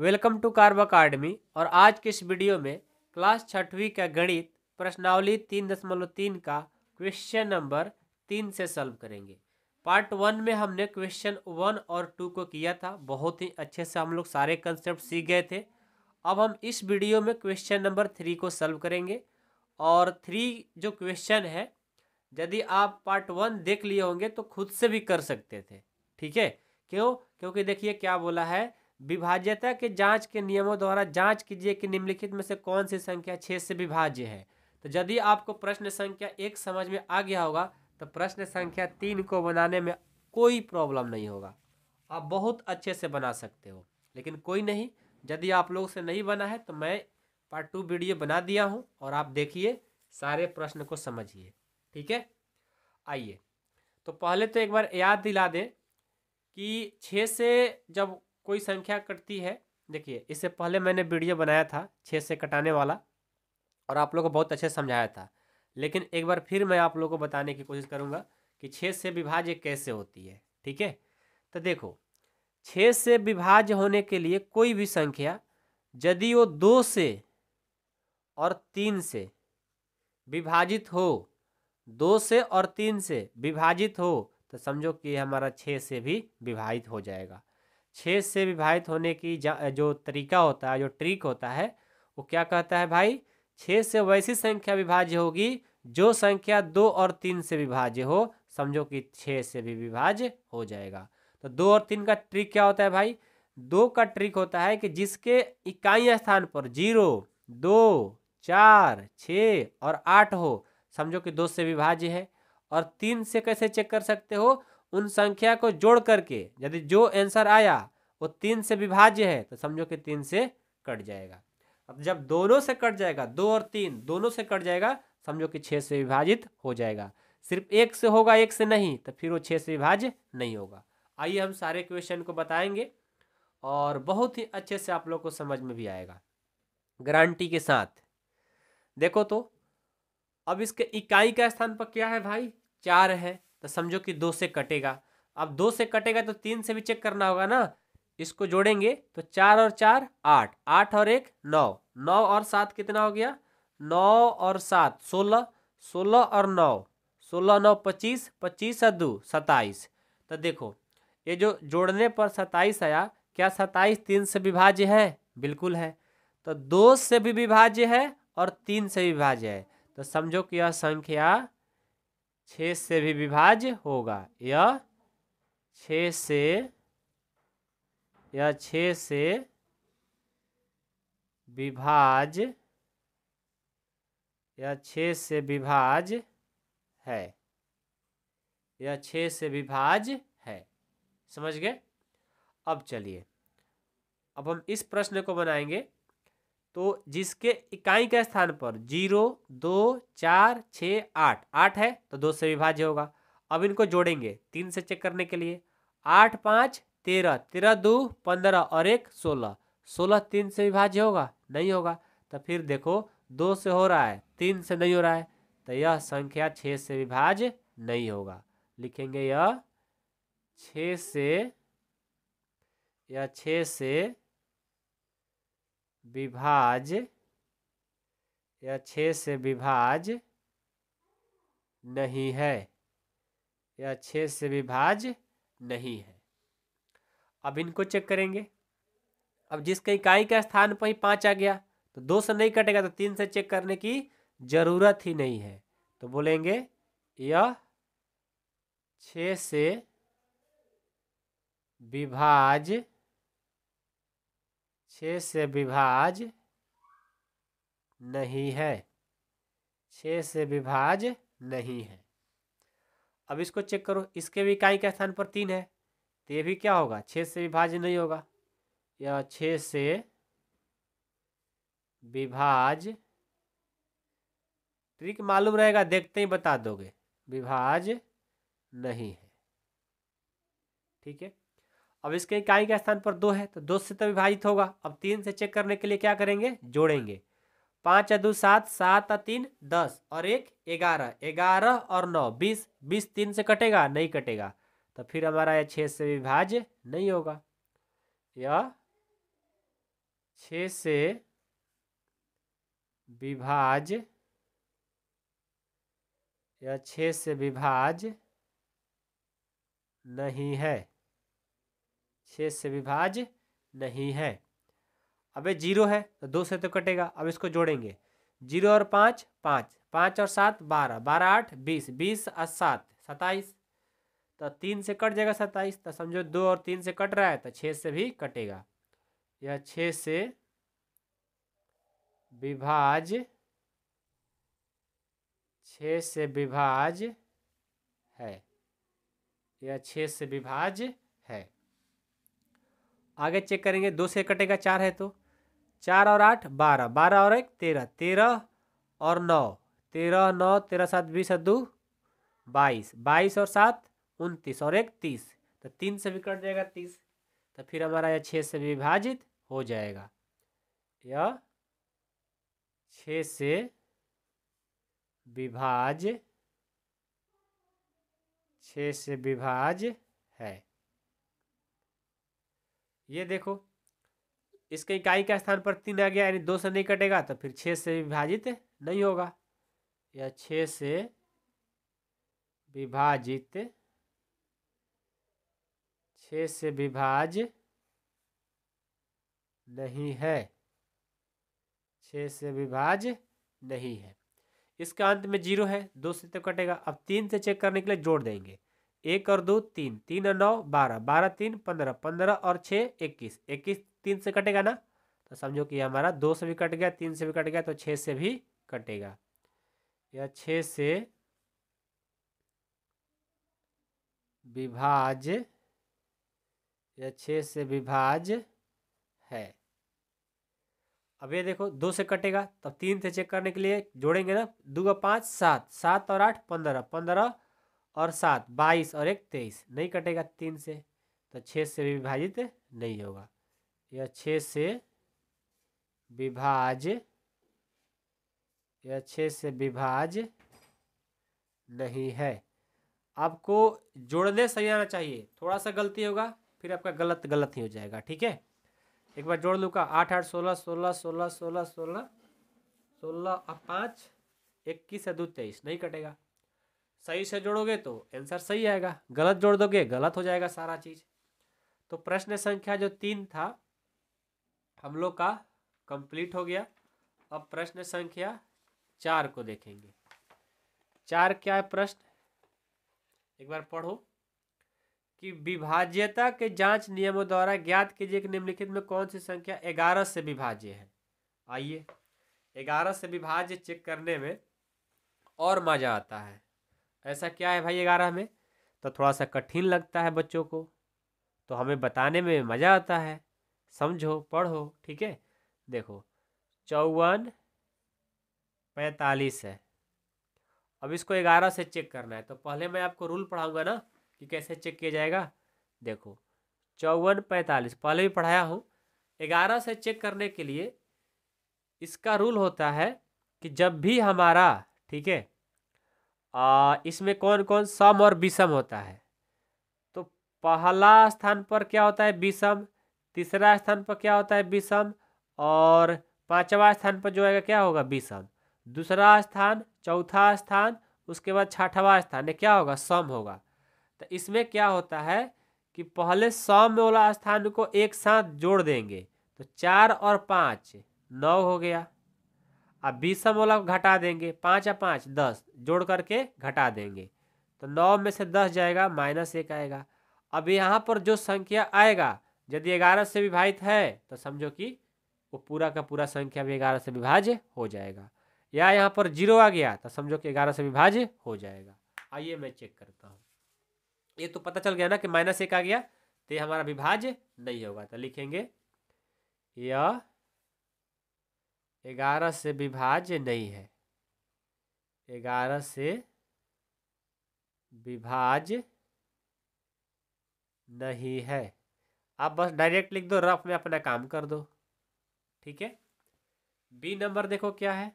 welcome to carb academy और आज के इस वीडियो में क्लास छठवीं का गणित प्रश्नावली तीन दशमलव तीन का क्वेश्चन नंबर तीन से सॉल्व करेंगे पार्ट वन में हमने क्वेश्चन वन और टू को किया था बहुत ही अच्छे से हम लोग सारे कंसेप्ट सीख गए थे अब हम इस वीडियो में क्वेश्चन नंबर थ्री को सॉल्व करेंगे और थ्री जो क्वेश्चन है यदि आप पार्ट वन देख लिए होंगे तो खुद से भी कर सकते थे ठीक है क्यों क्योंकि देखिए क्या बोला है विभाज्यता के जांच के नियमों द्वारा जांच कीजिए कि निम्नलिखित में से कौन सी संख्या छः से विभाज्य है तो यदि आपको प्रश्न संख्या एक समझ में आ गया होगा तो प्रश्न संख्या तीन को बनाने में कोई प्रॉब्लम नहीं होगा आप बहुत अच्छे से बना सकते हो लेकिन कोई नहीं यदि आप लोग से नहीं बना है तो मैं पार्ट टू वीडियो बना दिया हूँ और आप देखिए सारे प्रश्न को समझिए ठीक है आइए तो पहले तो एक बार याद दिला दें कि छः से जब कोई संख्या कटती है देखिए इससे पहले मैंने वीडियो बनाया था छः से कटाने वाला और आप लोग को बहुत अच्छे समझाया था लेकिन एक बार फिर मैं आप लोग को बताने की कोशिश करूँगा कि छः से विभाज्य कैसे होती है ठीक है तो देखो छः से विभाज्य होने के लिए कोई भी संख्या यदि वो दो से और तीन से विभाजित हो दो से और तीन से विभाजित हो तो समझो कि हमारा छः से भी विभाजित हो जाएगा छः से विभाजित होने की जो तरीका होता है जो ट्रिक होता है वो क्या कहता है भाई छः से वैसी संख्या विभाज्य होगी जो संख्या दो और तीन से विभाज्य हो समझो कि छः से भी विभाज्य हो जाएगा तो दो और तीन का ट्रिक क्या होता है भाई दो का ट्रिक होता है कि जिसके इकाई स्थान पर जीरो दो चार छ और आठ हो समझो कि दो से विभाज्य है और तीन से कैसे चेक कर सकते हो उन संख्या को जोड़ करके यदि जो आंसर आया वो तीन से विभाज्य है तो समझो कि तीन से कट जाएगा अब जब दोनों से कट जाएगा दो और तीन दोनों से कट जाएगा समझो कि छः से विभाजित हो जाएगा सिर्फ एक से होगा एक से नहीं तो फिर वो छः से विभाज्य नहीं होगा आइए हम सारे क्वेश्चन को बताएंगे और बहुत ही अच्छे से आप लोग को समझ में भी आएगा गारंटी के साथ देखो तो अब इसके इकाई का स्थान पर क्या है भाई चार है तो समझो कि दो से कटेगा अब दो से कटेगा तो तीन से भी चेक करना होगा ना इसको जोड़ेंगे तो चार और चार आठ आठ और एक नौ नौ और सात कितना हो गया नौ और सात सोलह सोलह और नौ सोलह नौ पच्चीस पच्चीस और दो सताइस तो देखो ये जो जोड़ने पर सताइस आया क्या सताइस तीन से विभाज्य है बिल्कुल है तो दो से भी विभाज्य है और तीन से विभाज्य है तो समझो कि यह संख्या छः से भी विभाज्य होगा यह छः से यह छः से विभाज यह छः से विभाज है यह छः से विभाज है समझ गए अब चलिए अब हम इस प्रश्न को बनाएंगे तो जिसके इकाई के स्थान पर जीरो दो चार छ आठ आठ है तो दो से विभाज्य होगा अब इनको जोड़ेंगे तीन से चेक करने के लिए आठ पाँच तेरह तेरह दो पंद्रह और एक सोलह सोलह तीन से विभाज्य होगा नहीं होगा तो फिर देखो दो से हो रहा है तीन से नहीं हो रहा है तो यह संख्या छः से विभाज्य नहीं होगा लिखेंगे यह छ से या छ से विभाज या छः से विभाज नहीं है या छः से विभाज नहीं है अब इनको चेक करेंगे अब जिसके इकाई का स्थान पर ही पाँच आ गया तो दो से नहीं कटेगा तो तीन से चेक करने की जरूरत ही नहीं है तो बोलेंगे यह छ से विभाज छः से विभाज नहीं है छः से विभाज नहीं है अब इसको चेक करो इसके भी इकाई के स्थान पर तीन है तो ये भी क्या होगा छः से विभाज नहीं होगा या छः से विभाज ट्रिक मालूम रहेगा देखते ही बता दोगे विभाज नहीं है ठीक है अब इसके इकाई के स्थान पर दो है तो दो से तो विभाजित होगा अब तीन से चेक करने के लिए क्या करेंगे जोड़ेंगे पाँच या दो सात सात या तीन दस और एक ग्यारह ग्यारह और नौ बीस बीस तीन से कटेगा नहीं कटेगा तो फिर हमारा यह छः से विभाज्य नहीं होगा यह छ से विभाज यह छः से विभाज नहीं है छः से विभाज नहीं है अब जीरो है तो दो से तो कटेगा अब इसको जोड़ेंगे जीरो और पाँच पाँच पाँच और सात बारह बारह आठ बीस बीस और सात सत्ताईस तो तीन से कट जाएगा सत्ताईस तो समझो दो और तीन से कट रहा है तो छः से भी कटेगा यह छः से विभाज छः से विभाज है यह छः से विभाज है आगे चेक करेंगे दो से कटेगा चार है तो चार और आठ बारह बारह और एक तेरह तेरह और नौ तेरह नौ तेरह सात बीस दो बाईस बाईस और सात उनतीस और एक तीस तो तीन से भी कट जाएगा तीस तो फिर हमारा यह छः से विभाजित हो जाएगा यह छः से विभाज छः से विभाज है ये देखो इसके इकाई का स्थान पर तीन आ गया यानी दो से नहीं कटेगा तो फिर छः से विभाजित नहीं होगा या छः से विभाजित छः से विभाज नहीं है छः से विभाज नहीं है इसका अंत में जीरो है दो से तो कटेगा अब तीन से चेक करने के लिए जोड़ देंगे एक और दो तीन तीन और नौ बारह बारह तीन पंद्रह पंद्रह और छः इक्कीस इक्कीस तीन से कटेगा ना तो समझो कि हमारा दो से भी कट गया तीन से भी कट गया तो छः से भी कटेगा या छः से विभाज या छः से विभाज है अब ये देखो दो से कटेगा तब तीन से चेक करने के लिए जोड़ेंगे ना दो पाँच सात सात और आठ पंद्रह पंद्रह और सात बाईस और एक तेईस नहीं कटेगा तीन से तो छः से विभाजित नहीं होगा यह छः से विभाज यह छः से विभाज नहीं है आपको जोड़ने सही आना चाहिए थोड़ा सा गलती होगा फिर आपका गलत गलत ही हो जाएगा ठीक है एक बार जोड़ लू का आठ आठ सोलह सोलह सोलह सोलह सोलह सोलह और पाँच इक्कीस दो तेईस नहीं कटेगा सही से जोड़ोगे तो आंसर सही आएगा गलत जोड़ दोगे गलत हो जाएगा सारा चीज तो प्रश्न संख्या जो तीन था हम लोग का कंप्लीट हो गया अब प्रश्न संख्या चार को देखेंगे चार क्या है प्रश्न एक बार पढ़ो कि विभाज्यता के जांच नियमों द्वारा ज्ञात कीजिए कि निम्नलिखित में कौन सी संख्या ग्यारह से विभाज्य है आइए ग्यारह से विभाज्य चेक करने में और मजा आता है ऐसा क्या है भाई ग्यारह में तो थोड़ा सा कठिन लगता है बच्चों को तो हमें बताने में मज़ा आता है समझो पढ़ो ठीक है देखो चौवन पैंतालीस है अब इसको ग्यारह से चेक करना है तो पहले मैं आपको रूल पढ़ाऊंगा ना कि कैसे चेक किया जाएगा देखो चौवन पैंतालीस पहले भी पढ़ाया हूँ ग्यारह से चेक करने के लिए इसका रूल होता है कि जब भी हमारा ठीक है आ, इसमें कौन कौन सम और विषम होता है तो पहला स्थान पर क्या होता है विषम तीसरा स्थान पर क्या होता है विषम और पांचवा स्थान पर जो आएगा क्या होगा विषम दूसरा स्थान चौथा स्थान उसके बाद छठवा स्थान क्या होगा सम होगा तो इसमें क्या होता है कि पहले सम वाला स्थान को एक साथ जोड़ देंगे तो चार और पाँच नौ हो गया अब बीस समूलक घटा देंगे पाँच या पाँच दस जोड़ करके घटा देंगे तो नौ में से दस जाएगा माइनस एक आएगा अब यहाँ पर जो संख्या आएगा यदि ग्यारह से विभाजित है तो समझो कि वो पूरा का पूरा संख्या भी ग्यारह से विभाज्य हो जाएगा या यहाँ पर जीरो आ गया तो समझो कि ग्यारह से विभाज्य हो जाएगा आइए मैं चेक करता हूँ ये तो पता चल गया ना कि माइनस एक आ गया तो ये हमारा विभाज्य नहीं होगा तो लिखेंगे यह ग्यारह से विभाज्य नहीं है ग्यारह से विभाज्य नहीं है आप बस डायरेक्ट लिख दो रफ में अपना काम कर दो ठीक है बी नंबर देखो क्या है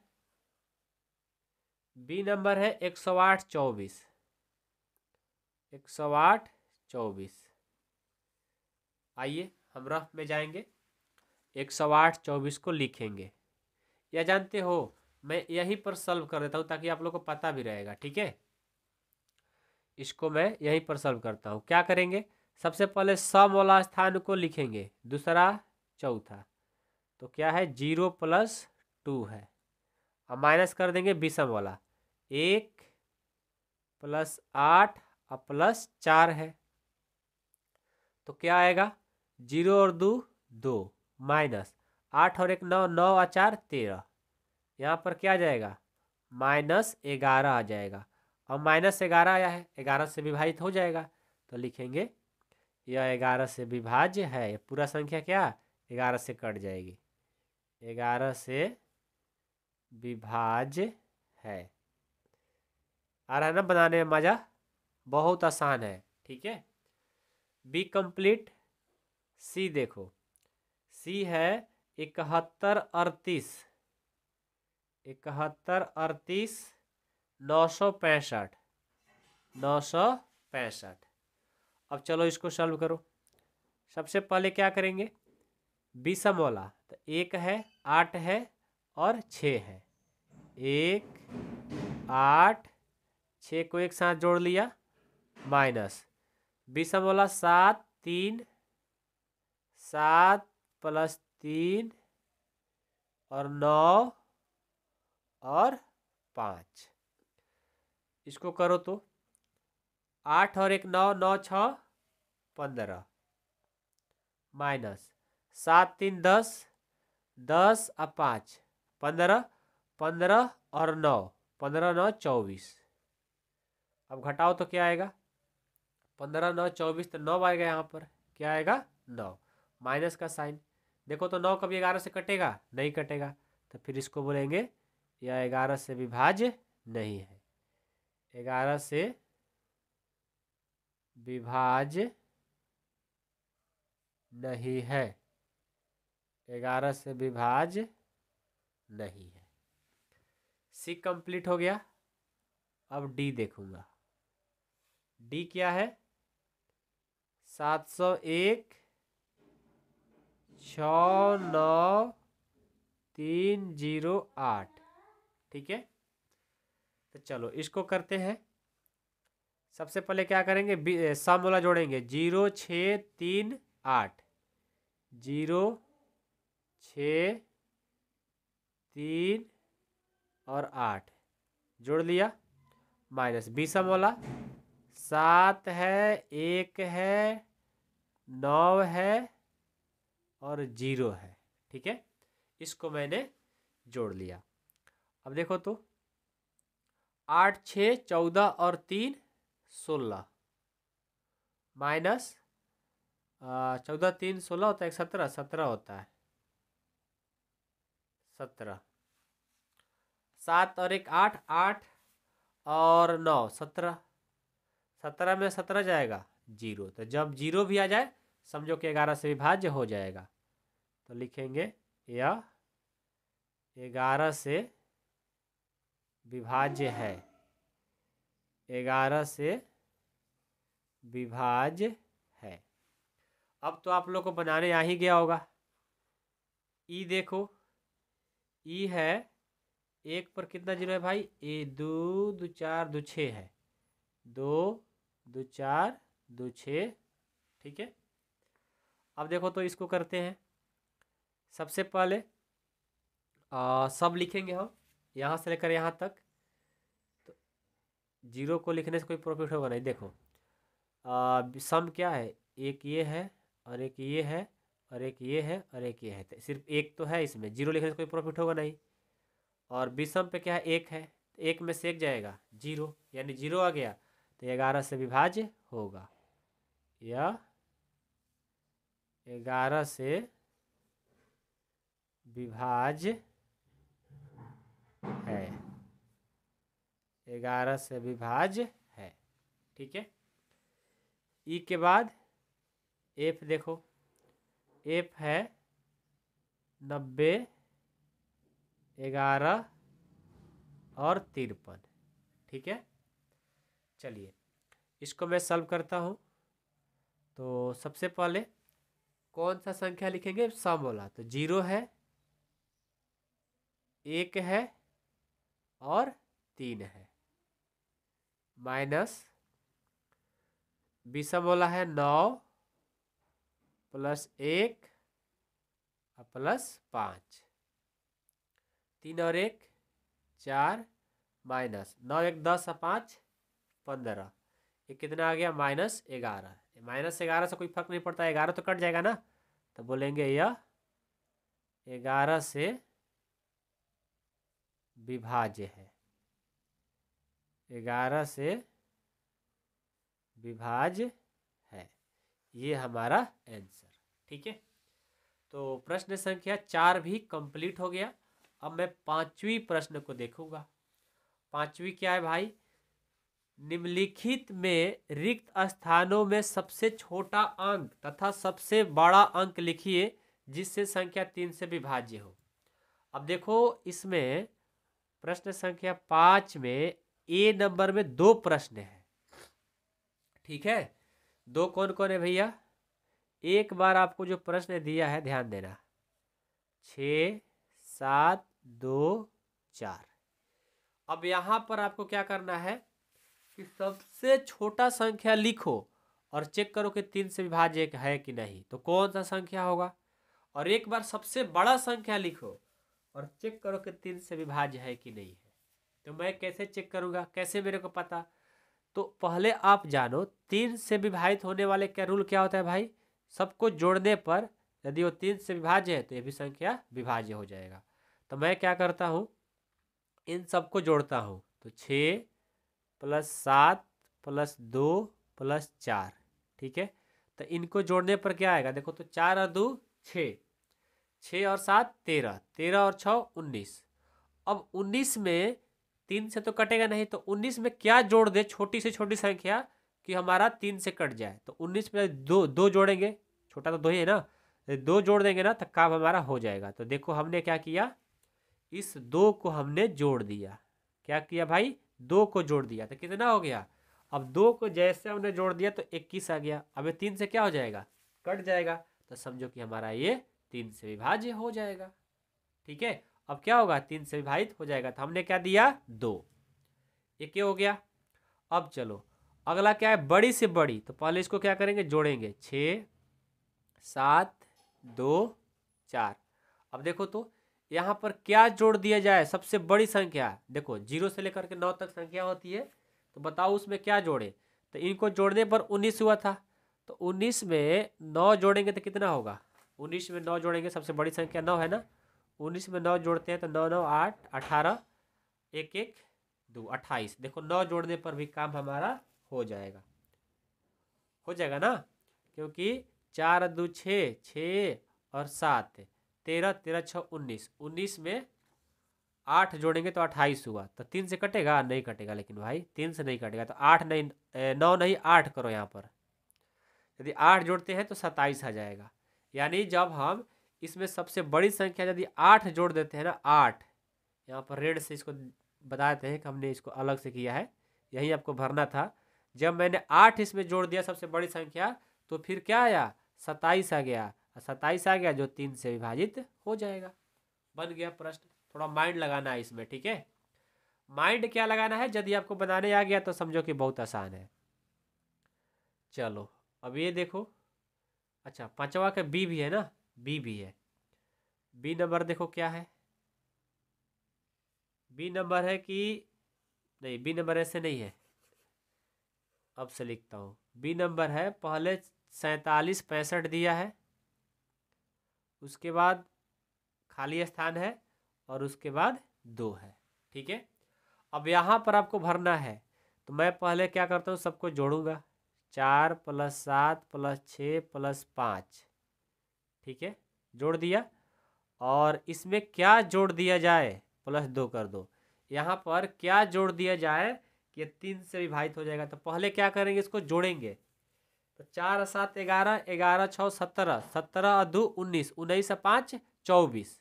बी नंबर है एक सौ आठ चौबीस एक सौ आठ चौबीस आइए हम रफ में जाएंगे एक सौ आठ चौबीस को लिखेंगे या जानते हो मैं यहीं पर सॉल्व कर देता हूँ ताकि आप लोग को पता भी रहेगा ठीक है इसको मैं यहीं पर सॉल्व करता हूँ क्या करेंगे सबसे पहले सम वाला स्थान को लिखेंगे दूसरा चौथा तो क्या है जीरो प्लस टू है और माइनस कर देंगे विषम वाला एक प्लस आठ और प्लस चार है तो क्या आएगा जीरो और दो दो माइनस आठ और एक नौ नौ और चार तेरह यहाँ पर क्या आ जाएगा माइनस ग्यारह आ जाएगा और माइनस ग्यारह आया है ग्यारह से विभाजित हो जाएगा तो लिखेंगे यह ग्यारह से विभाज्य है पूरा संख्या क्या ग्यारह से कट जाएगी ग्यारह से विभाज्य है आ रहा है ना बनाने में मज़ा बहुत आसान है ठीक है बी कंप्लीट सी देखो सी है इकहत्तर अड़तीस इकहत्तर अड़तीस नौ सौ पैंसठ नौ सौ पैंसठ अब चलो इसको सॉल्व करो सबसे पहले क्या करेंगे विषम वाला तो एक है आठ है और छ है एक आठ छ को एक साथ जोड़ लिया माइनस विषम वाला सात तीन सात प्लस तीन और नौ और पाँच इसको करो तो आठ और एक नौ नौ छ पंद्रह माइनस सात तीन दस दस और पाँच पंद्रह पंद्रह और नौ पंद्रह नौ चौबीस अब घटाओ तो क्या आएगा पंद्रह नौ चौबीस तो नौ आएगा यहाँ पर क्या आएगा नौ माइनस का साइन देखो तो नौ कभी ग्यारह से कटेगा नहीं कटेगा तो फिर इसको बोलेंगे यह ग्यारह से विभाज्य नहीं है ग्यारह से विभाज्य नहीं है ग्यारह से विभाज्य नहीं है सी कंप्लीट हो गया अब डी देखूंगा डी क्या है सात सौ एक छ नौ तीन जीरो आठ ठीक है तो चलो इसको करते हैं सबसे पहले क्या करेंगे सम वाला जोड़ेंगे जीरो छ तीन आठ जीरो छ तीन और आठ जोड़ लिया माइनस बीस वाला सात है एक है नौ है और जीरो है ठीक है इसको मैंने जोड़ लिया अब देखो तो आठ छ चौदह और तीन सोलह माइनस चौदह तीन सोलह होता है सत्रह सत्रह होता है सत्रह सात और एक आठ आठ और नौ सत्रह सत्रह में सत्रह जाएगा जीरो तो जब जीरो भी आ जाए समझो कि ग्यारह से विभाज्य हो जाएगा तो लिखेंगे यह ग्यारह से विभाज्य है ग्यारह से विभाज्य है अब तो आप लोग को बनाने आ ही गया होगा ई देखो ई है एक पर कितना जीरो है भाई ए दो दो चार दो छः है दो दो चार दो छः ठीक है अब देखो तो इसको करते हैं सबसे पहले आ, सब लिखेंगे हम यहाँ से लेकर यहाँ तक तो जीरो को लिखने से कोई प्रॉफिट होगा नहीं देखो आ, सम क्या है एक ये है और एक ये है और एक ये है और एक ये है तो सिर्फ एक तो है इसमें जीरो लिखने से कोई प्रॉफिट होगा नहीं और विषम पे क्या है एक है तो एक में से एक जाएगा जीरो यानी जीरो आ गया तो ग्यारह से विभाज्य होगा या ग्यारह से विभाज है ग्यारह से विभाज है ठीक है ई के बाद एफ देखो एफ है नब्बे ग्यारह और तिरपन ठीक है चलिए इसको मैं सॉल्व करता हूँ तो सबसे पहले कौन सा संख्या लिखेंगे सम वाला तो जीरो है एक है और तीन है माइनस विषम वाला है नौ प्लस एक और प्लस पाँच तीन और एक चार माइनस नौ एक दस और पाँच पंद्रह ये कितना आ गया माइनस ग्यारह माइनस ग्यारह से कोई फर्क नहीं पड़ता ग्यारह तो कट जाएगा ना तो बोलेंगे यह ग्यारह से विभाज्य है ग्यारह से विभाज्य है ये हमारा आंसर ठीक है तो प्रश्न संख्या चार भी कंप्लीट हो गया अब मैं पांचवी प्रश्न को देखूंगा पांचवी क्या है भाई निम्नलिखित में रिक्त स्थानों में सबसे छोटा अंक तथा सबसे बड़ा अंक लिखिए जिससे संख्या तीन से विभाज्य हो अब देखो इसमें प्रश्न संख्या पाँच में ए नंबर में दो प्रश्न है ठीक है दो कौन कौन है भैया एक बार आपको जो प्रश्न दिया है ध्यान देना छ सात दो चार अब यहाँ पर आपको क्या करना है कि सबसे छोटा संख्या लिखो और चेक करो कि तीन से विभाज्य है कि नहीं तो कौन सा संख्या होगा और एक बार सबसे बड़ा संख्या लिखो और चेक करो कि तीन से विभाज्य है कि नहीं है तो मैं कैसे चेक करूँगा कैसे मेरे को पता तो पहले आप जानो तीन से विभाजित होने वाले क्या रूल क्या होता है भाई सबको जोड़ने पर यदि वो तीन से विभाज्य है तो ये भी संख्या विभाज्य हो जाएगा तो मैं क्या करता हूँ इन सबको जोड़ता हूँ तो छः प्लस सात प्लस दो प्लस चार ठीक है तो इनको जोड़ने पर क्या आएगा देखो तो चार और दो छः छः और सात तेरह तेरह और छः उन्नीस अब उन्नीस में तीन से तो कटेगा नहीं तो उन्नीस में क्या जोड़ दे छोटी से छोटी संख्या कि हमारा तीन से कट जाए तो उन्नीस में दो दो जोड़ेंगे छोटा तो दो ही है ना दो जोड़ देंगे ना तो काम हमारा हो जाएगा तो देखो हमने क्या किया इस दो को हमने जोड़ दिया क्या किया भाई दो को जोड़ दिया तो कितना हो गया अब दो को जैसे हमने जोड़ दिया तो इक्कीस आ गया अब ये तीन से क्या हो जाएगा कट जाएगा तो समझो कि हमारा ये तीन से विभाज्य हो जाएगा ठीक है अब क्या होगा तीन से विभाजित हो जाएगा तो हमने क्या दिया दो ये क्या हो गया अब चलो अगला क्या है बड़ी से बड़ी तो पहले इसको क्या करेंगे जोड़ेंगे छ सात दो चार अब देखो तो यहाँ पर क्या जोड़ दिया जाए सबसे बड़ी संख्या देखो जीरो से लेकर के नौ तक संख्या होती है तो बताओ उसमें क्या जोड़े तो इनको जोड़ने पर उन्नीस हुआ था तो उन्नीस में नौ जोड़ेंगे तो कितना होगा उन्नीस में नौ जोड़ेंगे सबसे बड़ी संख्या नौ है ना उन्नीस में नौ जोड़ते हैं तो नौ नौ आठ अठारह एक एक दो अट्ठाईस देखो नौ जोड़ने पर भी काम हमारा हो जाएगा हो जाएगा ना क्योंकि चार दो छः छः और सात तेरह तेरह छः उन्नीस उन्नीस में आठ जोड़ेंगे तो अट्ठाईस हुआ तो तीन से कटेगा नहीं कटेगा लेकिन भाई तीन से नहीं कटेगा तो आठ नहीं नौ नहीं आठ करो यहाँ पर यदि आठ जोड़ते हैं तो सत्ताईस आ जाएगा यानी जब हम इसमें सबसे बड़ी संख्या यदि आठ जोड़ देते हैं ना आठ यहाँ पर रेड से इसको बता देते हैं कि हमने इसको अलग से किया है यही आपको भरना था जब मैंने आठ इसमें जोड़ दिया सबसे बड़ी संख्या तो फिर क्या आया सत्ताईस आ गया सत्ताईस आ गया जो तीन से विभाजित हो जाएगा बन गया प्रश्न थोड़ा माइंड लगाना है इसमें ठीक है माइंड क्या लगाना है यदि आपको बनाने आ गया तो समझो कि बहुत आसान है चलो अब ये देखो अच्छा पांचवा का बी भी है ना बी भी है बी नंबर देखो क्या है बी नंबर है कि नहीं बी नंबर ऐसे नहीं है अब से लिखता हूँ बी नंबर है पहले सैंतालीस पैंसठ दिया है उसके बाद खाली स्थान है और उसके बाद दो है ठीक है अब यहाँ पर आपको भरना है तो मैं पहले क्या करता हूँ सबको जोड़ूंगा चार प्लस सात प्लस छः प्लस पाँच ठीक है जोड़ दिया और इसमें क्या जोड़ दिया जाए प्लस दो कर दो यहाँ पर क्या जोड़ दिया जाए कि तीन से विभाजित हो जाएगा तो पहले क्या करेंगे इसको जोड़ेंगे तो चार सात ग्यारह ग्यारह छः सत्रह सत्रह अधू उन्नीस उन्नीस पाँच चौबीस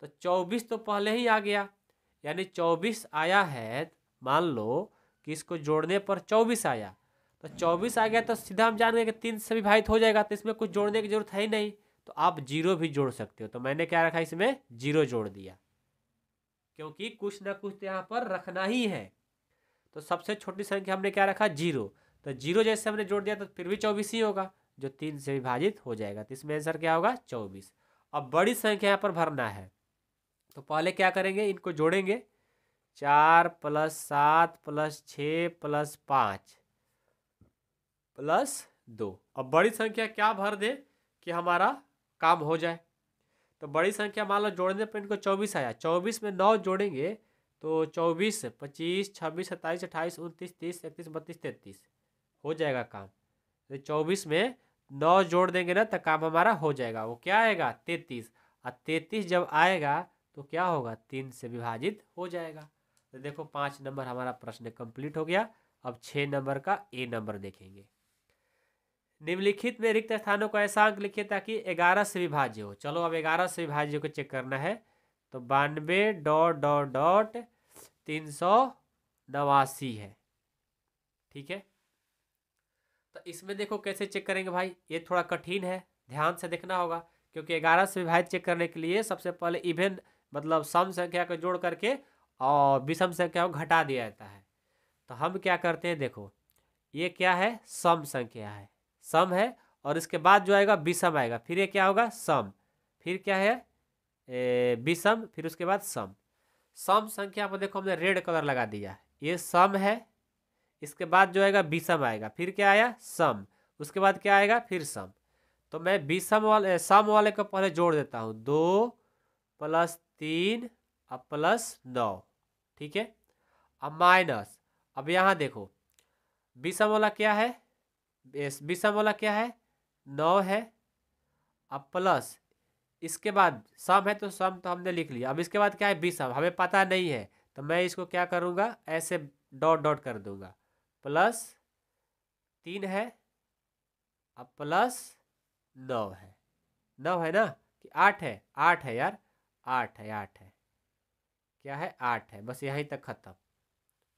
तो चौबीस तो पहले ही आ गया यानी चौबीस आया है मान लो कि इसको जोड़ने पर चौबीस आया तो चौबीस आ गया तो सीधा हम जान गए कि तीन से विभाजित हो जाएगा तो इसमें कुछ जोड़ने की जरूरत है ही नहीं तो आप जीरो भी जोड़ सकते हो तो मैंने क्या रखा इसमें जीरो जोड़ दिया क्योंकि कुछ ना कुछ तो यहाँ पर रखना ही है तो सबसे छोटी संख्या हमने क्या रखा जीरो तो जीरो जैसे हमने जोड़ दिया तो फिर भी चौबीस ही होगा जो तीन से विभाजित हो जाएगा तो इसमें आंसर क्या होगा चौबीस अब बड़ी संख्या यहाँ पर भरना है तो पहले क्या करेंगे इनको जोड़ेंगे चार प्लस सात प्लस छ प्लस पाँच प्लस दो अब बड़ी संख्या क्या भर दें कि हमारा काम हो जाए तो बड़ी संख्या मान लो जोड़ने पर इनको चौबीस आया चौबीस में नौ जोड़ेंगे तो चौबीस पच्चीस छब्बीस सत्ताईस अट्ठाईस उनतीस तीस इकतीस बत्तीस तैंतीस हो जाएगा काम तो चौबीस में नौ जोड़ देंगे ना तो काम हमारा हो जाएगा वो क्या आएगा तैतीस और तैतीस जब आएगा तो क्या होगा तीन से विभाजित हो जाएगा तो देखो पाँच नंबर हमारा प्रश्न कंप्लीट हो गया अब छः नंबर का ए नंबर देखेंगे निम्नलिखित में रिक्त स्थानों का ऐसा अंक लिखिए ताकि ग्यारह से विभाज्य हो चलो अब ग्यारह से विभाज्य को चेक करना है तो बानवे डॉट डॉट डॉट तीन सौ नवासी है ठीक है इसमें देखो कैसे चेक करेंगे भाई ये थोड़ा कठिन है ध्यान से देखना होगा क्योंकि ग्यारह से विभाजित चेक करने के लिए सबसे पहले इवेन मतलब सम संख्या को जोड़ करके और विषम संख्या को घटा दिया जाता है तो हम क्या करते हैं देखो ये क्या है सम संख्या है सम है और इसके बाद जो आएगा विषम आएगा फिर ये क्या होगा सम फिर क्या है विषम फिर उसके बाद सम सम संख्या पर देखो हमने रेड कलर लगा दिया ये सम है इसके बाद जो आएगा विषम आएगा फिर क्या आया सम उसके बाद क्या आएगा फिर सम तो मैं विषम वाले सम वाले को पहले जोड़ देता हूँ दो प्लस तीन और प्लस नौ ठीक है अब माइनस अब यहाँ देखो विषम वाला क्या है विषम वाला क्या है नौ है अब प्लस इसके बाद सम है तो सम तो हमने लिख लिया अब इसके बाद क्या है विषम हमें पता नहीं है तो मैं इसको क्या करूँगा ऐसे डॉट डॉट कर दूंगा प्लस तीन है अब प्लस नौ है नौ है ना कि आठ है आठ है यार आठ है आठ है क्या है आठ है बस यहीं तक खत्म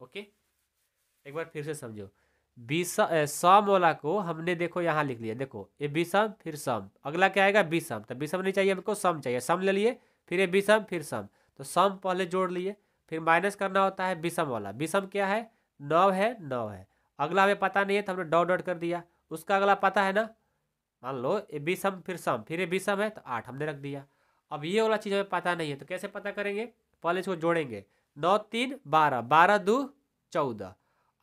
ओके एक बार फिर से समझो विषम सम वाला को हमने देखो यहाँ लिख लिया देखो ये विषम फिर सम अगला क्या आएगा विषम तो विषम नहीं चाहिए हमको सम चाहिए सम ले लिए फिर ये विषम फिर सम तो सम पहले जोड़ लिए फिर माइनस करना होता है विषम वाला विषम क्या है नौ है नौ है अगला हमें पता नहीं है तो हमने डॉट डॉट कर दिया उसका अगला पता है ना मान लो ये विषम फिर सम फिर ये विषम है तो आठ हमने रख दिया अब ये वाला चीज़ हमें पता नहीं है तो कैसे पता करेंगे पहले इसको जोड़ेंगे नौ तीन बारह बारह दो चौदह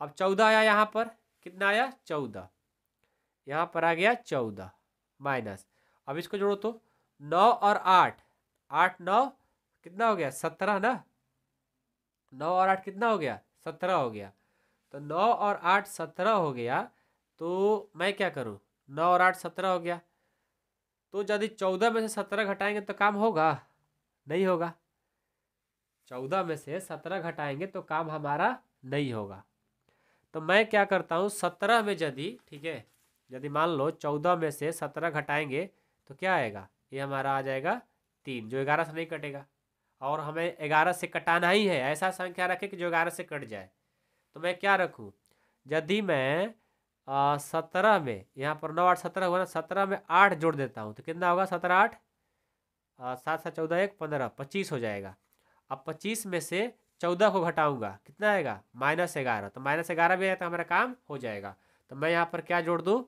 अब चौदह आया यहाँ पर कितना आया चौदह यहाँ पर आ गया चौदह माइनस अब इसको जोड़ो तो नौ और आठ आठ नौ कितना हो गया सत्रह ना नौ और आठ कितना हो गया सत्रह हो गया तो नौ और आठ सत्रह हो गया तो मैं क्या करूँ नौ और आठ सत्रह हो गया तो यदि चौदह में से सत्रह घटाएंगे तो काम होगा नहीं होगा चौदह में से सत्रह घटाएंगे तो काम हमारा नहीं होगा तो मैं क्या करता हूँ सत्रह में यदि ठीक है यदि मान लो चौदह में से सत्रह घटाएंगे तो क्या आएगा ये हमारा आ जाएगा तीन जो ग्यारह से नहीं कटेगा और हमें ग्यारह से कटाना ही है ऐसा संख्या रखें कि जो ग्यारह से कट जाए तो मैं क्या रखूँ यदि मैं सत्रह में यहाँ पर नौ आठ सत्रह हुआ ना सत्रह में आठ जोड़ देता हूँ तो कितना होगा सत्रह आठ सात सात चौदह एक पंद्रह पच्चीस हो जाएगा अब पच्चीस में से चौदह को घटाऊंगा कितना आएगा माइनस ग्यारह तो माइनस ग्यारह भी है तो हमारा काम हो जाएगा तो मैं यहाँ पर क्या जोड़ दूँ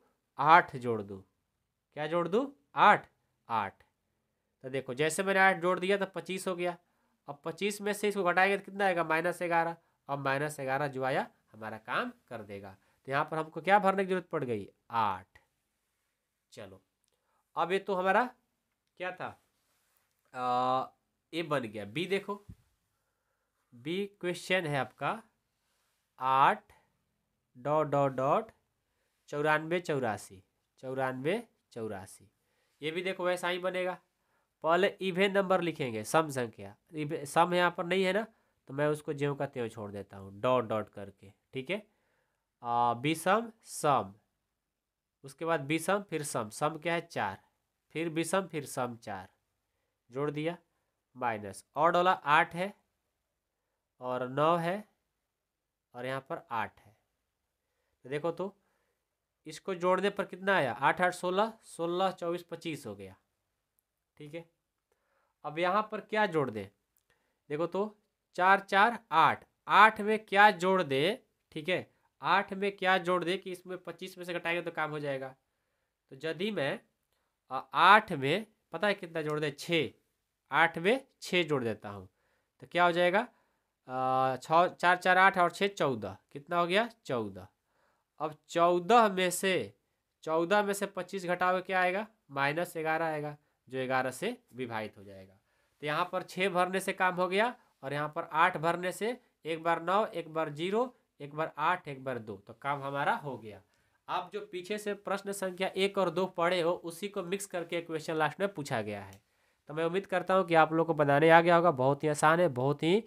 आठ जोड़ दूँ क्या जोड़ दूँ आठ आठ तो देखो जैसे मैंने आठ जोड़ दिया तो पच्चीस हो गया अब पच्चीस में से इसको घटाएंगे तो कितना आएगा माइनस ग्यारह और माइनस ग्यारह जो आया हमारा काम कर देगा तो यहाँ पर हमको क्या भरने की जरूरत पड़ गई आठ चलो अब ये तो हमारा क्या था आ, ये बन गया बी देखो बी क्वेश्चन है आपका आठ डॉट डॉट डॉट चौरानवे चौरासी चौरानवे चौरासी ये भी देखो वैसा ही बनेगा पहले इवेन नंबर लिखेंगे सम संख्या सम यहाँ पर नहीं है ना तो मैं उसको ज्यो का त्यों छोड़ देता हूँ डॉट डॉट करके ठीक है बी सम सम उसके बाद बी सम फिर सम सम क्या है चार फिर बी सम फिर सम चार जोड़ दिया माइनस और डोला आठ है और नौ है और यहाँ पर आठ है तो देखो तो इसको जोड़ने पर कितना आया आठ आठ सोलह सोलह चौबीस पच्चीस हो गया ठीक है अब यहाँ पर क्या जोड़ दें देखो तो चार चार आठ आठ में क्या जोड़ दे ठीक है आठ में क्या जोड़ दे कि इसमें पच्चीस में से घटाएंगे तो काम हो जाएगा तो यदि मैं आठ में पता है कितना जोड़ दे छः आठ में छः जोड़ देता हूँ तो क्या हो जाएगा छ चार चार आठ और छः चौदह कितना हो गया चौदह अब चौदह में से चौदह में से पच्चीस घटाओगे क्या आएगा माइनस ग्यारह आएगा जो ग्यारह से विभाजित हो जाएगा तो यहाँ पर छः भरने से काम हो गया और यहाँ पर आठ भरने से एक बार नौ एक बार जीरो एक बार आठ एक बार दो तो काम हमारा हो गया आप जो पीछे से प्रश्न संख्या एक और दो पढ़े हो उसी को मिक्स करके क्वेश्चन लास्ट में पूछा गया है तो मैं उम्मीद करता हूँ कि आप लोग को बनाने आ गया होगा बहुत ही आसान है बहुत ही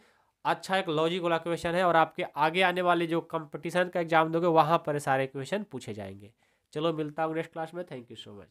अच्छा एक लॉजिक वाला क्वेश्चन है और आपके आगे आने वाले जो कंपटीशन का एग्जाम दोगे वहाँ पर सारे क्वेश्चन पूछे जाएंगे चलो मिलता हूँ नेक्स्ट क्लास में थैंक यू सो मच